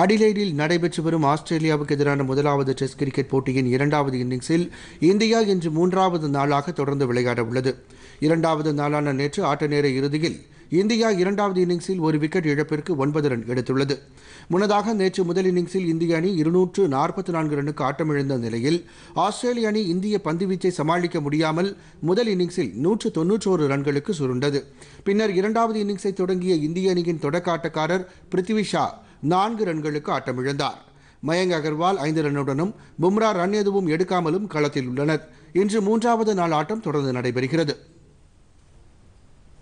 அடிலைடில் நடைபெற்று வரும் ஆஸ்திரேலியாவுக்கு எதிரான முதலாவது டெஸ்ட் கிரிக்கெட் போட்டியின் இரண்டாவது இன்னிங்ஸில் இந்தியா இன்று மூன்றாவது நாளாக தொடர்ந்து விளையாட உள்ளது இரண்டாவது நாளான நேற்று ஆட்ட நேர இறுதியில் இந்தியா இரண்டாவது இன்னிங்ஸில் ஒரு விக்கெட் இழப்பிற்கு ஒன்பது ரன் எடுத்துள்ளது முன்னதாக நேற்று முதல் இன்னிங்ஸில் இந்திய அணி இருநூற்று நாற்பத்தி நான்கு ரனுக்கு ஆட்டமிழந்த நிலையில் ஆஸ்திரேலிய அணி இந்திய பந்துவீச்சை சமாளிக்க முடியாமல் முதல் இன்னிங்ஸில் நூற்று தொன்னூற்றோரு ரன்களுக்கு சுருண்டது பின்னர் இரண்டாவது இன்னிங்ஸை தொடங்கிய இந்திய அணியின் தொடக்க ஆட்டக்காரர் பிருத்திவி ஷா நான்கு ரன்களுக்கு ஆட்டமிழந்தார் மயங்க் அகர்வால் ஐந்து ரன்னுடனும் பும்ரா ரன் எதுவும் எடுக்காமலும் களத்தில் உள்ளனர் இன்று மூன்றாவது நாள் ஆட்டம் தொடர்ந்து நடைபெறுகிறது